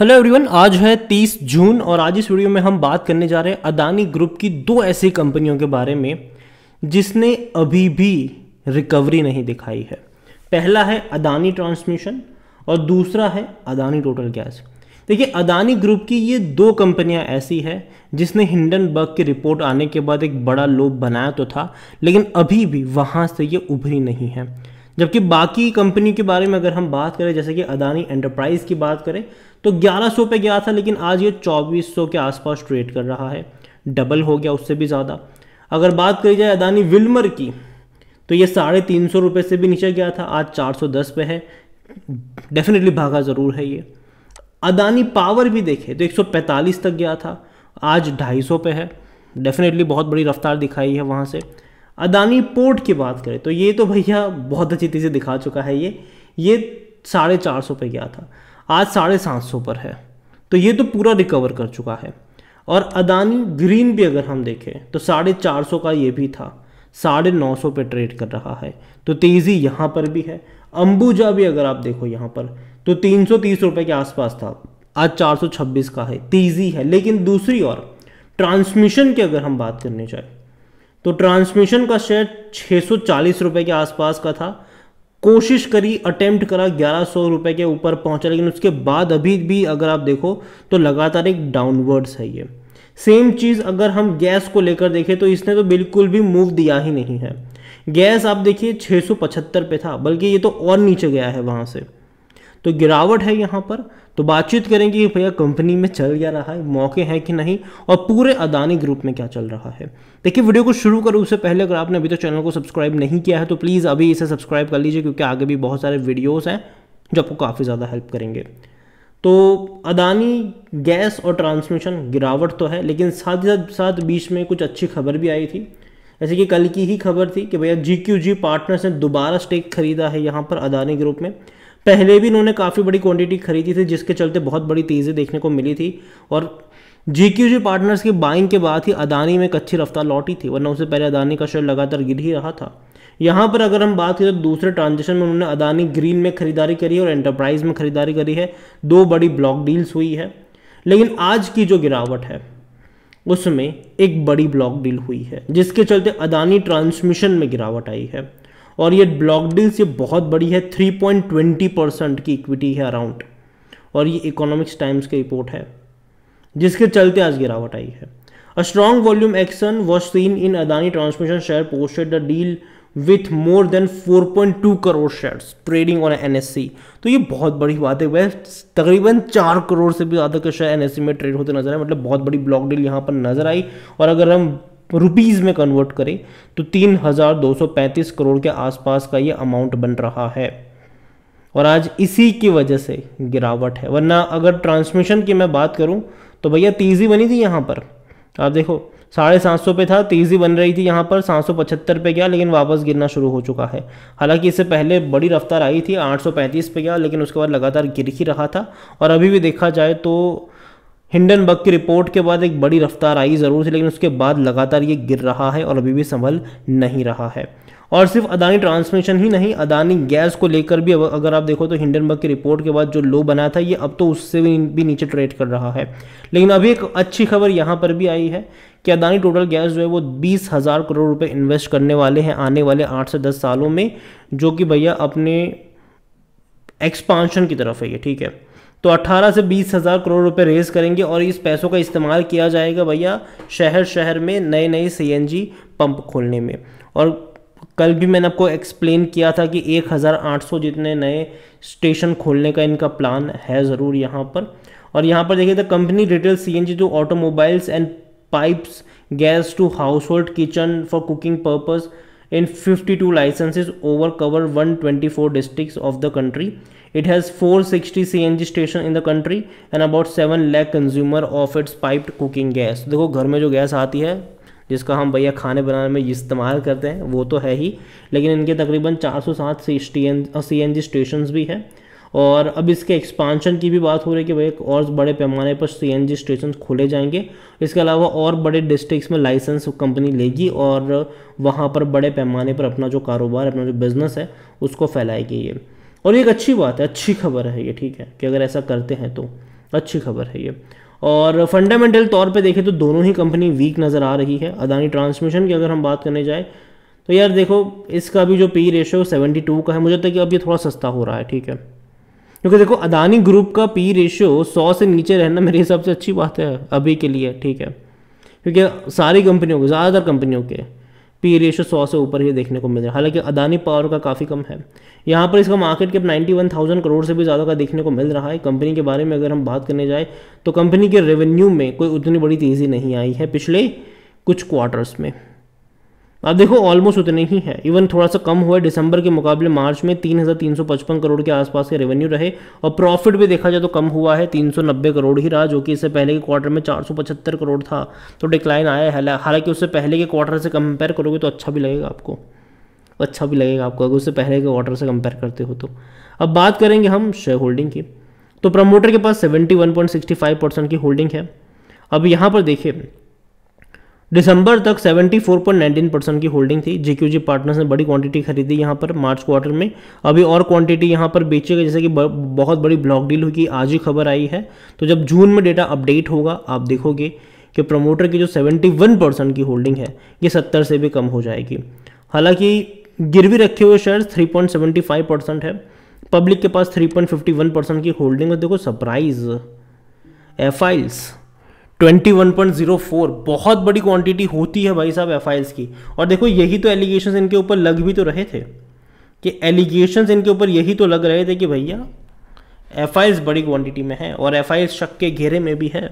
hello everyone आज है 30 जून और आज इस वीडियो में हम बात करने जा रहे हैं अदानी ग्रुप की दो ऐसी कंपनियों के बारे में जिसने अभी भी रिकवरी नहीं दिखाई है पहला है अदानी ट्रांसमिशन और दूसरा है अदानी टोटल गैस देखिए अदानी ग्रुप की ये दो कंपनियां ऐसी है जिसने हिंडनबर्ग की रिपोर्ट आने के बाद एक बड़ा लोभ बनाया तो था लेकिन अभी भी वहाँ से ये उभरी नहीं है जबकि बाकी कंपनी के बारे में अगर हम बात करें जैसे कि अदानी एंटरप्राइज की बात करें तो 1100 पे गया था लेकिन आज ये 2400 के आसपास ट्रेड कर रहा है डबल हो गया उससे भी ज़्यादा अगर बात करी जाए अदानी विल्मर की तो ये साढ़े तीन सौ रुपये से भी नीचे गया था आज दस पे है डेफिनेटली भागा ज़रूर है ये अदानी पावर भी देखे तो 145 तक गया था आज 250 पे है डेफिनेटली बहुत बड़ी रफ्तार दिखाई है वहाँ से अदानी पोर्ट की बात करें तो ये तो भैया बहुत अच्छी से दिखा चुका है ये ये साढ़े चार सौ पर गया था आज साढ़े सात सौ पर है तो ये तो पूरा रिकवर कर चुका है और अदानी ग्रीन भी अगर हम देखें तो साढ़े चार सौ का ये भी था साढ़े नौ सौ पर ट्रेड कर रहा है तो तेज़ी यहाँ पर भी है अंबुजा भी अगर आप देखो यहाँ पर तो तीन सौ तीस रुपये के आसपास था आज चार सौ छब्बीस का है तेज़ी है लेकिन दूसरी ओर ट्रांसमिशन की अगर हम बात करने जाए तो ट्रांसमिशन का शेयर चालीस रुपए के आसपास का था कोशिश करी अटेम्प्ट करा ग्यारह सौ रुपये के ऊपर पहुंचा लेकिन उसके बाद अभी भी अगर आप देखो तो लगातार एक डाउनवर्ड्स है ये सेम चीज़ अगर हम गैस को लेकर देखें तो इसने तो बिल्कुल भी मूव दिया ही नहीं है गैस आप देखिए पचहत्तर पे था बल्कि ये तो और नीचे गया है वहाँ से तो गिरावट है यहाँ पर तो बातचीत करेंगे कि भैया कंपनी में चल जा रहा है मौके हैं कि नहीं और पूरे अदानी ग्रुप में क्या चल रहा है देखिए वीडियो को शुरू करो उससे पहले अगर आपने अभी तक तो चैनल को सब्सक्राइब नहीं किया है तो प्लीज़ अभी इसे सब्सक्राइब कर लीजिए क्योंकि आगे भी बहुत सारे वीडियोज़ हैं जो आपको काफ़ी ज़्यादा हेल्प करेंगे तो अदानी गैस और ट्रांसमिशन गिरावट तो है लेकिन साथ ही साथ बीच में कुछ अच्छी खबर भी आई थी जैसे कि कल की ही खबर थी कि भैया जी क्यू जी पार्टनर्स ने दोबारा स्टेक खरीदा है यहाँ पर अदानी ग्रुप में पहले भी इन्होंने काफ़ी बड़ी क्वांटिटी खरीदी थी जिसके चलते बहुत बड़ी तेज़ी देखने को मिली थी और जी पार्टनर्स की बाइंग के बाद ही अदानी में एक अच्छी रफ्तार लौटी थी वरना उससे पहले अदानी का शेयर लगातार गिर ही रहा था यहाँ पर अगर हम बात करें तो दूसरे ट्रांजेक्शन में उन्होंने अदानी ग्रीन में खरीदारी करी और एंटरप्राइज में खरीदारी करी है दो बड़ी ब्लॉक डील्स हुई है लेकिन आज की जो गिरावट है उसमें एक बड़ी ब्लॉक डील हुई है जिसके चलते अदानी ट्रांसमिशन में गिरावट आई है और ये ब्लॉक डील्स ये बहुत बड़ी है 3.20 परसेंट की इक्विटी है अराउंड और ये इकोनॉमिक्स टाइम्स की रिपोर्ट है जिसके चलते आज गिरावट आई है a strong volume action was seen in Adani Transmission share posted the deal with more than 4.2 crore shares trading on C तो ये बहुत बड़ी बात है वह तकरीबन चार करोड़ से भी ज़्यादा के शेयर सी e में ट्रेड होते नजर आए मतलब बहुत बड़ी ब्लॉक डील यहाँ पर नजर आई और अगर हम रुपीज़ में कन्वर्ट करें तो तीन हज़ार दो सौ पैंतीस करोड़ के आसपास का ये अमाउंट बन रहा है और आज इसी की वजह से गिरावट है वरना अगर ट्रांसमिशन की मैं बात करूं तो भैया तेज़ी बनी थी यहाँ पर आप देखो साढ़े सात सौ पे था तेज़ी बन रही थी यहाँ पर सात सौ पचहत्तर पे गया लेकिन वापस गिरना शुरू हो चुका है हालांकि इससे पहले बड़ी रफ्तार आई थी आठ सौ पैंतीस पे गया लेकिन उसके बाद लगातार गिर ही रहा था और अभी भी देखा जाए तो हिंडनबर्ग की रिपोर्ट के बाद एक बड़ी रफ्तार आई ज़रूर से लेकिन उसके बाद लगातार ये गिर रहा है और अभी भी संभल नहीं रहा है और सिर्फ अदानी ट्रांसमिशन ही नहीं अदानी गैस को लेकर भी अगर आप देखो तो हिंडनबर्ग की रिपोर्ट के बाद जो लो बना था ये अब तो उससे भी नीचे ट्रेड कर रहा है लेकिन अभी एक अच्छी खबर यहाँ पर भी आई है कि अदानी टोटल गैस जो है वो बीस हज़ार करोड़ रुपए इन्वेस्ट करने वाले हैं आने वाले आठ से दस सालों में जो कि भैया अपने एक्सपांशन की तरफ है ये ठीक है तो 18 से बीस हज़ार करोड़ रुपए रेज करेंगे और इस पैसों का इस्तेमाल किया जाएगा भैया शहर शहर में नए नए सीएनजी पंप खोलने में और कल भी मैंने आपको एक्सप्लेन किया था कि 1800 जितने नए स्टेशन खोलने का इनका प्लान है ज़रूर यहाँ पर और यहाँ पर देखिए द कंपनी रिटेल सीएनजी जो automobiles and pipes gas to household kitchen for cooking purpose in fifty two in twenty four district of the country it has four sixty C N G station in the country and about seven lakh consumer of its piped cooking gas देखो घर में जो gas आती है जिसका हम भैया खाने बनाने में इस्तेमाल करते हैं वो तो है ही लेकिन इनके तकरीबन एन सी एन जी स्टेशन भी हैं और अब इसके एक्सपांशन की भी बात हो रही है कि भाई और बड़े पैमाने पर सी स्टेशन खोले जाएंगे इसके अलावा और बड़े डिस्ट्रिक्स में लाइसेंस कंपनी लेगी और वहाँ पर बड़े पैमाने पर अपना जो कारोबार अपना जो बिज़नेस है उसको फैलाएगी ये और ये एक अच्छी बात है अच्छी खबर है ये ठीक है कि अगर ऐसा करते हैं तो अच्छी खबर है ये और फंडामेंटल तौर पे देखें तो दोनों ही कंपनी वीक नज़र आ रही है अदानी ट्रांसमिशन की अगर हम बात करने जाए तो यार देखो इसका भी जो पी रेशो टू का है मुझे लगता तो है कि अब ये थोड़ा सस्ता हो रहा है ठीक है क्योंकि देखो अदानी ग्रुप का पी रेशियो सौ से नीचे रहना मेरे हिसाब से अच्छी बात है अभी के लिए ठीक है क्योंकि सारी कंपनियों के ज़्यादातर कंपनियों के पी रेशियो सौ से ऊपर ही देखने को मिल रहा है हालांकि अदानी पावर का काफ़ी कम है यहाँ पर इसका मार्केट कैप थाउजेंड करोड़ से भी ज़्यादा का देखने को मिल रहा है कंपनी के बारे में अगर हम बात करने जाए तो कंपनी के रेवेन्यू में कोई उतनी बड़ी तेज़ी नहीं आई है पिछले कुछ क्वार्टर्स में अब देखो ऑलमोस्ट उतने ही है इवन थोड़ा सा कम हुआ है दिसंबर के मुकाबले मार्च में 3,355 करोड़ के आसपास के रेवेन्यू रहे और प्रॉफिट भी देखा जाए तो कम हुआ है 390 करोड़ ही रहा जो कि इससे पहले के क्वार्टर में 475 करोड़ था तो डिक्लाइन आया है हालांकि उससे पहले के क्वार्टर से कंपेयर करोगे तो अच्छा भी लगेगा आपको अच्छा भी लगेगा आपको अगर उससे पहले के क्वार्टर से कंपेयर करते हो तो अब बात करेंगे हम शेयर होल्डिंग की तो प्रमोटर के पास फाइव परसेंट की होल्डिंग है अब यहाँ पर देखिए दिसंबर तक 74.19 परसेंट की होल्डिंग थी जेक्यूजी पार्टनर्स ने बड़ी क्वांटिटी खरीदी यहाँ पर मार्च क्वार्टर में अभी और क्वांटिटी यहाँ पर बेचेगा जैसे कि बहुत बड़ी ब्लॉक डील हुई कि आज ही खबर आई है तो जब जून में डेटा अपडेट होगा आप देखोगे कि प्रमोटर की जो 71 परसेंट की होल्डिंग है ये 70 से भी कम हो जाएगी हालांकि गिरवी रखे हुए शेयर्स 3.75 परसेंट है पब्लिक के पास 3.51 परसेंट की होल्डिंग है देखो सरप्राइज एफआईल्स 21.04 बहुत बड़ी क्वांटिटी होती है भाई साहब एफ की और देखो यही तो एलिगेशन इनके ऊपर लग भी तो रहे थे कि एलिगेशन इनके ऊपर यही तो लग रहे थे कि भैया एफ बड़ी क्वांटिटी में है और एफ शक के घेरे में भी है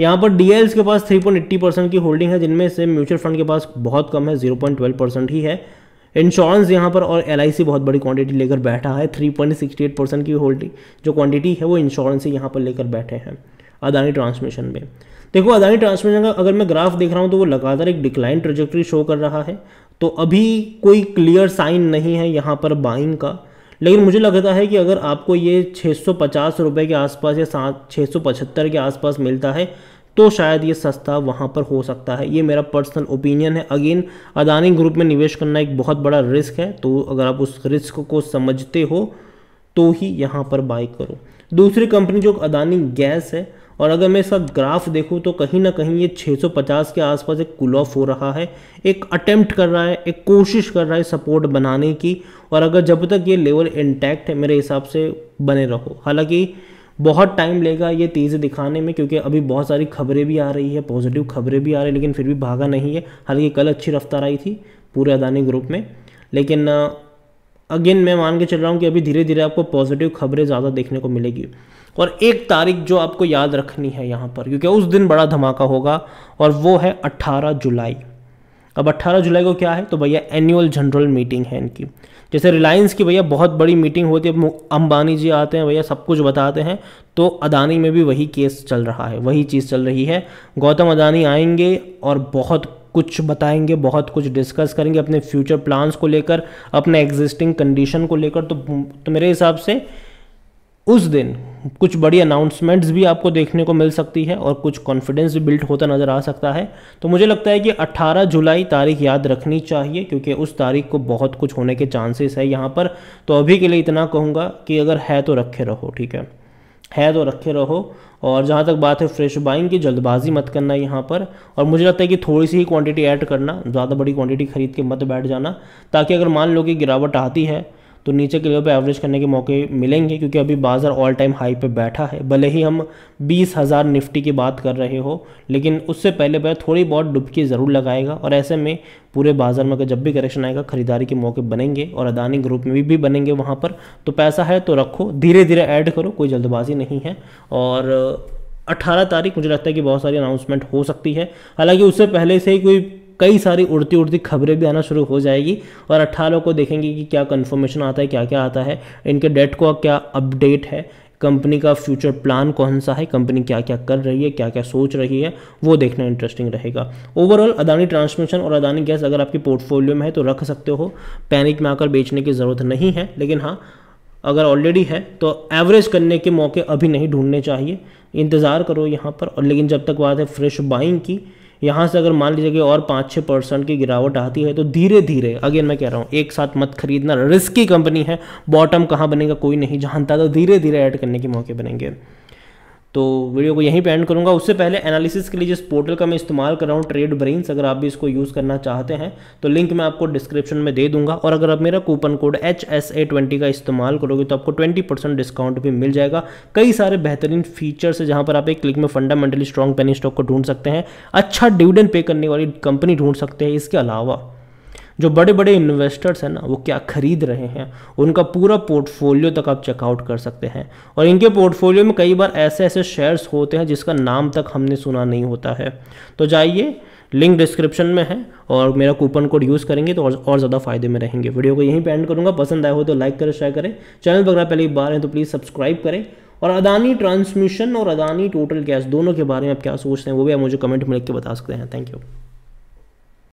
यहाँ पर डी के पास 3.80 परसेंट की होल्डिंग है जिनमें से म्यूचुअल फंड के पास बहुत कम है 0.12 परसेंट ही है इंश्योरेंस यहाँ पर और एल बहुत बड़ी क्वांटिटी लेकर बैठा है 3.68 परसेंट की होल्डिंग जो क्वांटिटी है वो इंश्योरेंस ही यहाँ पर लेकर बैठे हैं अदानी ट्रांसमिशन में देखो अदानी ट्रांसमिशन का अगर मैं ग्राफ देख रहा हूँ तो वो लगातार एक डिक्लाइन ट्रेजेक्ट्री शो कर रहा है तो अभी कोई क्लियर साइन नहीं है यहाँ पर बाइंग का लेकिन मुझे लगता है कि अगर आपको ये छः सौ के आसपास या सात छः के आसपास मिलता है तो शायद ये सस्ता वहाँ पर हो सकता है ये मेरा पर्सनल ओपिनियन है अगेन अदानी ग्रुप में निवेश करना एक बहुत बड़ा रिस्क है तो अगर आप उस रिस्क को समझते हो तो ही यहाँ पर बाई करो दूसरी कंपनी जो अदानी गैस है और अगर मैं इसका ग्राफ देखूँ तो कहीं ना कहीं ये 650 के आसपास एक कुल ऑफ हो रहा है एक अटेम्प्ट कर रहा है एक कोशिश कर रहा है सपोर्ट बनाने की और अगर जब तक ये लेवल इंटैक्ट है मेरे हिसाब से बने रहो हालांकि बहुत टाइम लेगा ये तेज़ी दिखाने में क्योंकि अभी बहुत सारी खबरें भी आ रही है पॉजिटिव खबरें भी आ रही है लेकिन फिर भी भागा नहीं है हालांकि कल अच्छी रफ्तार आई थी पूरे अदानी ग्रुप में लेकिन अगेन मैं मान के चल रहा हूँ कि अभी धीरे धीरे आपको पॉजिटिव खबरें ज़्यादा देखने को मिलेगी और एक तारीख जो आपको याद रखनी है यहाँ पर क्योंकि उस दिन बड़ा धमाका होगा और वो है 18 जुलाई अब 18 जुलाई को क्या है तो भैया एनुअल जनरल मीटिंग है इनकी जैसे रिलायंस की भैया बहुत बड़ी मीटिंग होती है अंबानी जी आते हैं भैया सब कुछ बताते हैं तो अदानी में भी वही केस चल रहा है वही चीज़ चल रही है गौतम अदानी आएंगे और बहुत कुछ बताएंगे बहुत कुछ डिस्कस करेंगे अपने फ्यूचर प्लान्स को लेकर अपने एग्जिस्टिंग कंडीशन को लेकर तो, तो मेरे हिसाब से उस दिन कुछ बड़ी अनाउंसमेंट्स भी आपको देखने को मिल सकती है और कुछ कॉन्फिडेंस भी बिल्ट होता नज़र आ सकता है तो मुझे लगता है कि 18 जुलाई तारीख याद रखनी चाहिए क्योंकि उस तारीख को बहुत कुछ होने के चांसेस है यहाँ पर तो अभी के लिए इतना कहूँगा कि अगर है तो रखे रहो ठीक है है तो रखे रहो और जहाँ तक बात है फ्रेश बाइंग की जल्दबाजी मत करना यहाँ पर और मुझे लगता है कि थोड़ी सी ही क्वांटिटी ऐड करना ज़्यादा बड़ी क्वांटिटी खरीद के मत बैठ जाना ताकि अगर मान लो कि गिरावट आती है तो नीचे के लेवल पर एवरेज करने के मौके मिलेंगे क्योंकि अभी बाज़ार ऑल टाइम हाई पे बैठा है भले ही हम बीस हज़ार निफ्टी की बात कर रहे हो लेकिन उससे पहले वह थोड़ी बहुत डुबकी ज़रूर लगाएगा और ऐसे में पूरे बाज़ार में अगर जब भी करेक्शन आएगा खरीदारी के मौके बनेंगे और अदानी ग्रुप में भी, भी बनेंगे वहाँ पर तो पैसा है तो रखो धीरे धीरे ऐड करो कोई जल्दबाजी नहीं है और 18 तारीख मुझे लगता है कि बहुत सारी अनाउंसमेंट हो सकती है हालांकि उससे पहले से ही कोई कई सारी उड़ती उड़ती खबरें भी आना शुरू हो जाएगी और अट्ठारह को देखेंगे कि क्या कन्फर्मेशन आता है क्या क्या आता है इनके डेट को क्या अपडेट है कंपनी का फ्यूचर प्लान कौन सा है कंपनी क्या क्या कर रही है क्या क्या सोच रही है वो देखना इंटरेस्टिंग रहेगा ओवरऑल अदानी ट्रांसमिशन और अदानी गैस अगर आपकी पोर्टफोलियो में है तो रख सकते हो पैनिक में आकर बेचने की ज़रूरत नहीं है लेकिन हाँ अगर ऑलरेडी है तो एवरेज करने के मौके अभी नहीं ढूंढने चाहिए इंतज़ार करो यहाँ पर और लेकिन जब तक बात है फ्रेश बाइंग की यहाँ से अगर मान लीजिए कि और पाँच छः परसेंट की गिरावट आती है तो धीरे धीरे अगेन मैं कह रहा हूँ एक साथ मत खरीदना रिस्की कंपनी है बॉटम कहाँ बनेगा कोई नहीं जानता तो धीरे धीरे ऐड करने के मौके बनेंगे तो वीडियो को यहीं पे एंड करूँगा उससे पहले एनालिसिस के लिए जिस पोर्टल का मैं इस्तेमाल कर रहा हूँ ट्रेड ब्रेन्स अगर आप भी इसको यूज़ करना चाहते हैं तो लिंक मैं आपको डिस्क्रिप्शन में दे दूंगा और अगर आप मेरा coupon code H S A twenty का इस्तेमाल करोगे तो आपको ट्वेंटी परसेंट डिस्काउंट भी मिल जाएगा कई सारे बेहतरीन फीचर्स है जहाँ पर आप एक क्लिक में फंडामेंटली स्ट्रॉन्ग पेनी स्टॉक को ढूंढ सकते हैं अच्छा डिविडेंड पे करने वाली कंपनी ढूंढ सकते हैं इसके अलावा जो बड़े बड़े इन्वेस्टर्स हैं ना वो क्या खरीद रहे हैं उनका पूरा पोर्टफोलियो तक आप चेकआउट कर सकते हैं और इनके पोर्टफोलियो में कई बार ऐसे ऐसे शेयर्स होते हैं जिसका नाम तक हमने सुना नहीं होता है तो जाइए लिंक डिस्क्रिप्शन में है और मेरा कूपन कोड यूज़ करेंगे तो और, और ज़्यादा फायदे में रहेंगे वीडियो को यहीं पर एंड करूँगा पसंद आया हो तो लाइक करें शेयर करें चैनल पर पहली बार है तो प्लीज़ सब्सक्राइब करें और अदानी ट्रांसमिशन और अदानी टोटल गैस दोनों के बारे में आप क्या सोचते हैं वो भी आप मुझे कमेंट में लिख के बता सकते हैं थैंक यू